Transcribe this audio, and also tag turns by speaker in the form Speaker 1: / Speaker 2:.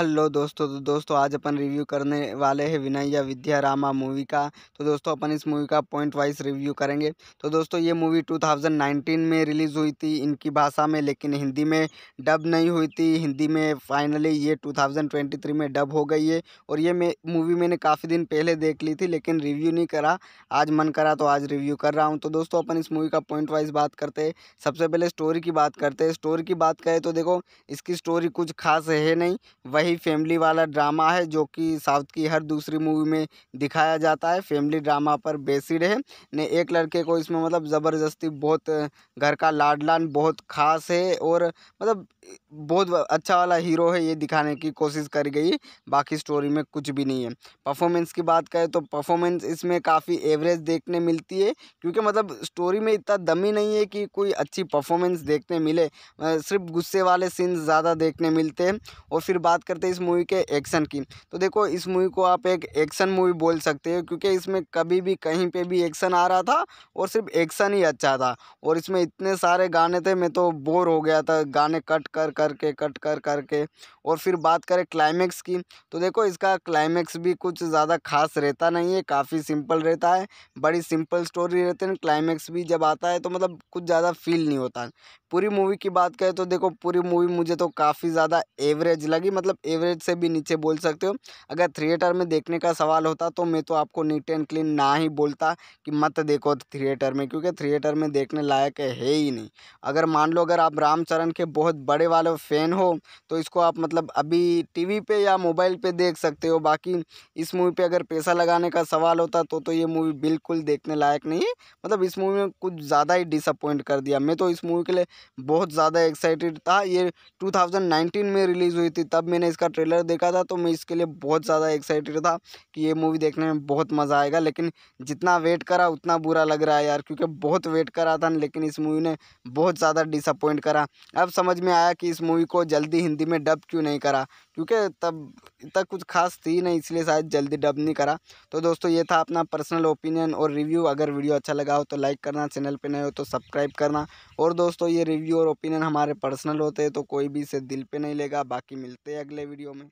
Speaker 1: hello दोस्तों तो दोस्तों आज अपन रिव्यू करने वाले हैं विनैया विद्या रामा मूवी का तो दोस्तों अपन इस मूवी का पॉइंट वाइज रिव्यू करेंगे तो दोस्तों ये मूवी 2019 में रिलीज़ हुई थी इनकी भाषा में लेकिन हिंदी में डब नहीं हुई थी हिंदी में फाइनली ये 2023 में डब हो गई है और ये मूवी मैंने काफ़ी दिन पहले देख ली थी लेकिन रिव्यू नहीं करा आज मन करा तो आज रिव्यू कर रहा हूँ तो दोस्तों अपन इस मूवी का पॉइंट वाइज बात करते सबसे पहले स्टोरी की बात करते स्टोरी की बात करें तो देखो इसकी स्टोरी कुछ खास है नहीं वही ही फैमिली वाला ड्रामा है जो कि साउथ की हर दूसरी मूवी में दिखाया जाता है फैमिली ड्रामा पर बेसिड है ने एक लड़के को इसमें मतलब ज़बरदस्ती बहुत घर का लाडलान बहुत ख़ास है और मतलब बहुत अच्छा वाला हीरो है ये दिखाने की कोशिश करी गई बाकी स्टोरी में कुछ भी नहीं है परफॉर्मेंस की बात करें तो परफॉर्मेंस इसमें काफ़ी एवरेज देखने मिलती है क्योंकि मतलब स्टोरी में इतना दमी नहीं है कि कोई अच्छी परफॉर्मेंस देखने मिले सिर्फ गुस्से वाले सीन ज़्यादा देखने मिलते हैं और फिर बात करते हैं इस मूवी के एक्शन की तो देखो इस मूवी को आप एक एक्शन मूवी बोल सकते हो क्योंकि इसमें कभी भी कहीं पर भी एक्शन आ रहा था और सिर्फ एक्शन ही अच्छा था और इसमें इतने सारे गाने थे मैं तो बोर हो गया था गाने कट कर करके कट कर करके और फिर बात करें क्लाइमेक्स की तो देखो इसका क्लाइमेक्स भी कुछ ज़्यादा खास रहता नहीं है काफ़ी सिंपल रहता है बड़ी सिंपल स्टोरी रहती है क्लाइमेक्स भी जब आता है तो मतलब कुछ ज़्यादा फील नहीं होता पूरी मूवी की बात करें तो देखो पूरी मूवी मुझे तो काफ़ी ज़्यादा एवरेज लगी मतलब एवरेज से भी नीचे बोल सकते हो अगर थिएटर में देखने का सवाल होता तो मैं तो आपको नीट एंड क्लीन ना ही बोलता कि मत देखो थिएटर में क्योंकि थिएटर में देखने लायक है ही नहीं अगर मान लो अगर आप रामचरण के बहुत बड़े वाले फ़ैन हो तो इसको आप मतलब अभी टी वी या मोबाइल पर देख सकते हो बाकी इस मूवी पर अगर पैसा लगाने का सवाल होता तो तो ये मूवी बिल्कुल देखने लायक नहीं है मतलब इस मूवी में कुछ ज़्यादा ही डिसअपॉइंट कर दिया मैं तो इस मूवी के लिए बहुत ज़्यादा एक्साइटेड था ये 2019 में रिलीज़ हुई थी तब मैंने इसका ट्रेलर देखा था तो मैं इसके लिए बहुत ज़्यादा एक्साइटेड था कि ये मूवी देखने में बहुत मज़ा आएगा लेकिन जितना वेट करा उतना बुरा लग रहा है यार क्योंकि बहुत वेट करा था लेकिन इस मूवी ने बहुत ज़्यादा डिसअपॉइंट करा अब समझ में आया कि इस मूवी को जल्दी हिंदी में डब क्यों नहीं करा क्योंकि तब तक कुछ खास थी नहीं इसलिए शायद जल्दी डब नहीं करा तो दोस्तों ये था अपना पर्सनल ओपिनियन और रिव्यू अगर वीडियो अच्छा लगा हो तो लाइक करना चैनल पर नए हो तो सब्सक्राइब करना और दोस्तों ये रिव्यू और ओपिनियन हमारे पर्सनल होते हैं तो कोई भी इसे दिल पे नहीं लेगा बाकी मिलते हैं अगले वीडियो में